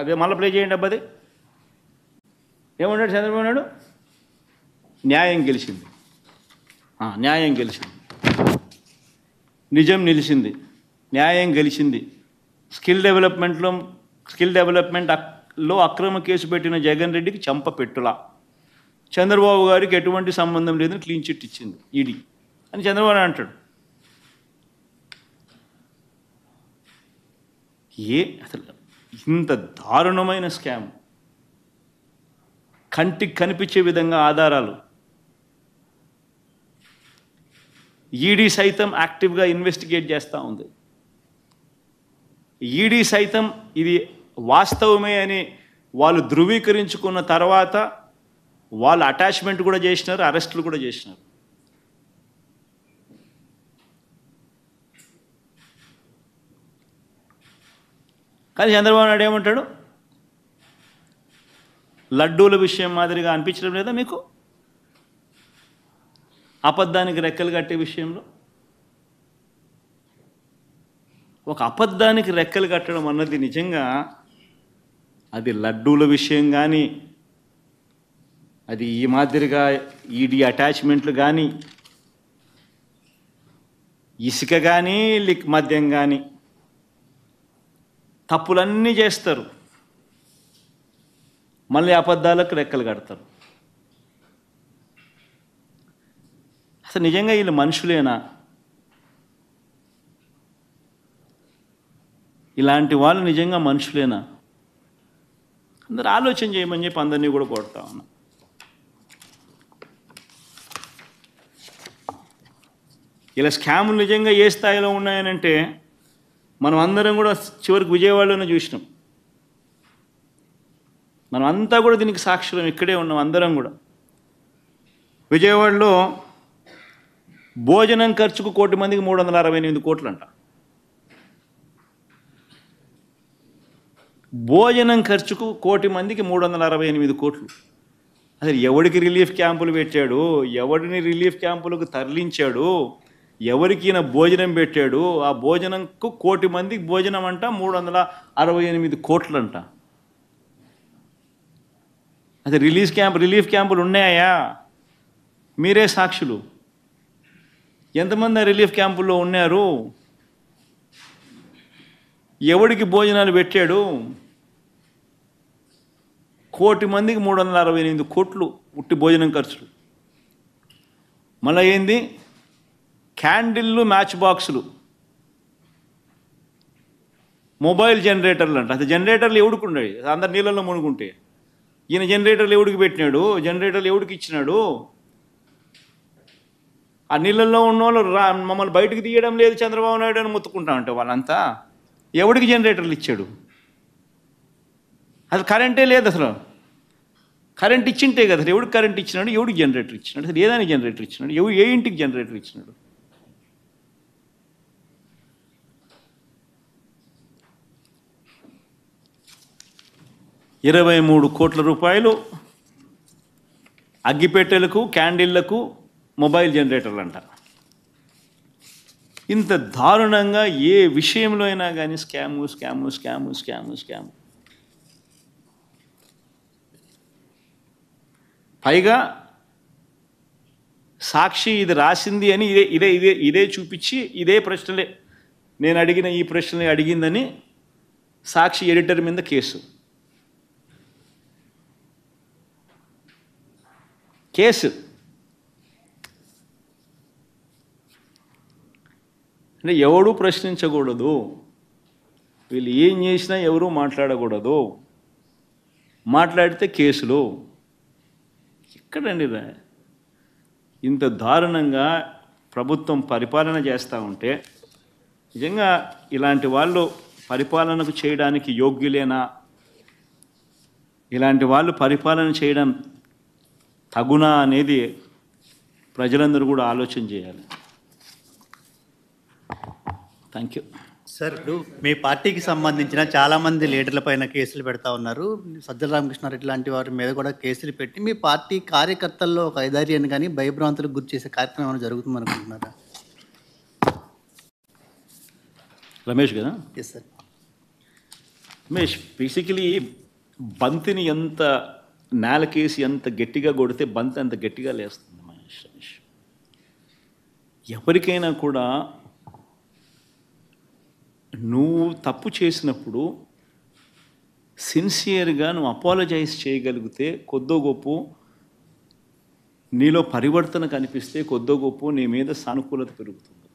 అదే మళ్ళీ ప్లే చేయండి అబ్బాది ఏమన్నాడు చంద్రబాబు నాయుడు న్యాయం గెలిచింది న్యాయం గెలిచింది నిజం నిలిచింది న్యాయం గెలిచింది స్కిల్ డెవలప్మెంట్లో స్కిల్ డెవలప్మెంట్ లో అక్రమ కేసు పెట్టిన జగన్ రెడ్డికి చంప పెట్టులా చంద్రబాబు గారికి ఎటువంటి సంబంధం లేదని క్లీన్ చిట్ ఇచ్చింది ఈడీ అని చంద్రబాబు అంటాడు ఏ అసలు ఇంత దారుణమైన స్కామ్ కంటికి కనిపించే విధంగా ఆధారాలు ఈడీ సైతం యాక్టివ్గా ఇన్వెస్టిగేట్ చేస్తూ ఉంది ఈడీ సైతం ఇది వాస్తవమే అని వాళ్ళు ధృవీకరించుకున్న తర్వాత వాళ్ళు అటాచ్మెంట్ కూడా చేసినారు అరెస్టులు కూడా చేసినారు కానీ చంద్రబాబు నాయుడు ఏమంటాడు లడ్డూల విషయం మాదిరిగా అనిపించడం లేదా మీకు అబద్ధానికి రెక్కలు కట్టే విషయంలో ఒక అబద్ధానికి రెక్కలు కట్టడం అన్నది నిజంగా అది లడ్డూల విషయం కానీ అది ఈ మాదిరిగా ఈడీ అటాచ్మెంట్లు కానీ ఇసుక కానీ లిక్ మద్యం కానీ తప్పులన్నీ చేస్తారు మళ్ళీ అబద్ధాలకు రెక్కలు కడతారు అసలు నిజంగా వీళ్ళు మనుషులేనా ఇలాంటి వాళ్ళు నిజంగా మనుషులేనా అందరు ఆలోచన చేయమని చెప్పి అందరినీ కూడా కొడతా ఉన్నా ఇలా స్కాములు నిజంగా ఏ స్థాయిలో ఉన్నాయనంటే మనం అందరం కూడా చివరికి విజయవాడలోనే చూసినాం మనం అంతా కూడా దీనికి సాక్షులం ఇక్కడే ఉన్నాం అందరం కూడా విజయవాడలో భోజనం ఖర్చుకు కోటి మందికి మూడు వందల అరవై ఎనిమిది కోట్లు అంట భోజనం ఖర్చుకు కోటి మందికి మూడు వందల అరవై ఎనిమిది కోట్లు అసలు ఎవడికి రిలీఫ్ క్యాంపులు పెట్టాడు ఎవడిని రిలీఫ్ క్యాంపులకు తరలించాడు ఎవరికైనా భోజనం పెట్టాడు ఆ భోజనంకు కోటి మందికి భోజనం అంట మూడు వందల అరవై ఎనిమిది కోట్లంట అదే రిలీఫ్ క్యాంప్ రిలీఫ్ క్యాంపులు ఉన్నాయా మీరే సాక్షులు ఎంతమంది రిలీఫ్ క్యాంపుల్లో ఉన్నారు ఎవడికి భోజనాలు పెట్టాడు కోటి మందికి మూడు వందల అరవై ఎనిమిది కోట్లు ఉట్టి భోజనం ఖర్చులు మళ్ళీ ఏంది క్యాండిల్లు మ్యాచ్ బాక్సులు మొబైల్ జనరేటర్లు అంట అసలు జనరేటర్లు ఎవడికి అందరు నీళ్ళల్లో మునుగుంటే ఈయన జనరేటర్లు ఎవడికి పెట్టినాడు జనరేటర్లు ఎవడికి ఇచ్చినాడు ఆ నీళ్ళల్లో ఉన్న వాళ్ళు రా మమ్మల్ని బయటకు తీయడం లేదు చంద్రబాబు నాయుడు అని మొత్తుకుంటా ఉంటే వాళ్ళంతా ఎవడికి జనరేటర్లు ఇచ్చాడు అసలు కరెంటే లేదు అసలు కరెంట్ ఇచ్చింటే కదా అసలు ఎవడికి కరెంట్ ఇచ్చినాడు ఎవడికి జనరేటర్ ఇచ్చినాడు అసలు ఏదైనా జనరేటర్ ఇచ్చినాడు ఎవ ఏ ఇంటికి జనరేటర్ ఇచ్చినాడు ఇరవై మూడు కోట్ల రూపాయలు అగ్గిపెట్టెలకు క్యాండిళ్లకు మొబైల్ జనరేటర్లు అంట ఇంత దారుణంగా ఏ విషయంలో అయినా కానీ scam scam scam scam scam పైగా సాక్షి ఇది రాసింది అని ఇదే ఇదే ఇదే ఇదే చూపించి ఇదే ప్రశ్నలే నేను అడిగిన ఈ ప్రశ్నలే అడిగిందని సాక్షి ఎడిటర్ మీద కేసు కేసు అంటే ఎవడు ప్రశ్నించకూడదు వీళ్ళు ఏం చేసినా ఎవరూ మాట్లాడకూడదు మాట్లాడితే కేసులు ఎక్కడండి ఇంత దారుణంగా ప్రభుత్వం పరిపాలన చేస్తూ ఉంటే నిజంగా ఇలాంటి వాళ్ళు పరిపాలనకు చేయడానికి యోగ్యులేనా ఇలాంటి వాళ్ళు పరిపాలన చేయడం తగున అనేది ప్రజలందరూ కూడా ఆలోచన చేయాలి థ్యాంక్ యూ సార్ ఇప్పుడు మీ పార్టీకి సంబంధించిన చాలామంది లీడర్ల పైన కేసులు పెడతా ఉన్నారు సజ్జల రామకృష్ణారెడ్డి లాంటి వారి మీద కూడా కేసులు పెట్టి మీ పార్టీ కార్యకర్తల్లో ఒక ఐదార్యాన్ని కానీ భయభ్రాంతులకు గురి చేసే కార్యక్రమం ఏమైనా జరుగుతుంది అనుకుంటున్నారా రమేష్ కదా ఎస్ సార్ రమేష్ బేసికలీ బంతిని ఎంత నేలకేసి ఎంత గట్టిగా కొడితే బంతి అంత గట్టిగా లేస్తుంది మనిషి ఎవరికైనా కూడా నువ్వు తప్పు చేసినప్పుడు సిన్సియర్గా నువ్వు అపాలజైజ్ చేయగలిగితే కొద్దో గొప్ప నీలో పరివర్తన కనిపిస్తే కొద్దో గొప్ప నీ మీద సానుకూలత పెరుగుతుంది